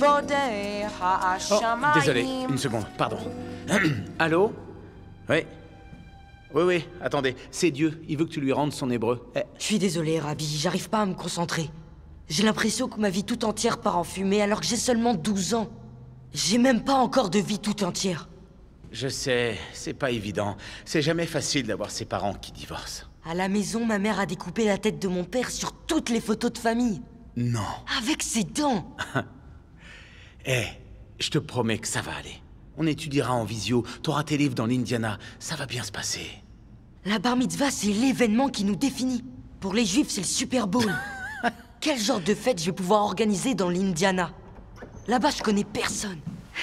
Oh, désolé, une seconde, pardon. Allô Oui. Oui, oui, attendez, c'est Dieu, il veut que tu lui rendes son hébreu. Eh. Je suis désolé, Ravi, j'arrive pas à me concentrer. J'ai l'impression que ma vie tout entière part en fumée alors que j'ai seulement 12 ans. J'ai même pas encore de vie tout entière. Je sais, c'est pas évident. C'est jamais facile d'avoir ses parents qui divorcent. À la maison, ma mère a découpé la tête de mon père sur toutes les photos de famille. Non. Avec ses dents Eh, je te promets que ça va aller. On étudiera en visio, t'auras tes livres dans l'Indiana, ça va bien se passer. La bar mitzvah, c'est l'événement qui nous définit. Pour les juifs, c'est le Super Bowl. Quel genre de fête je vais pouvoir organiser dans l'Indiana Là-bas, je connais personne.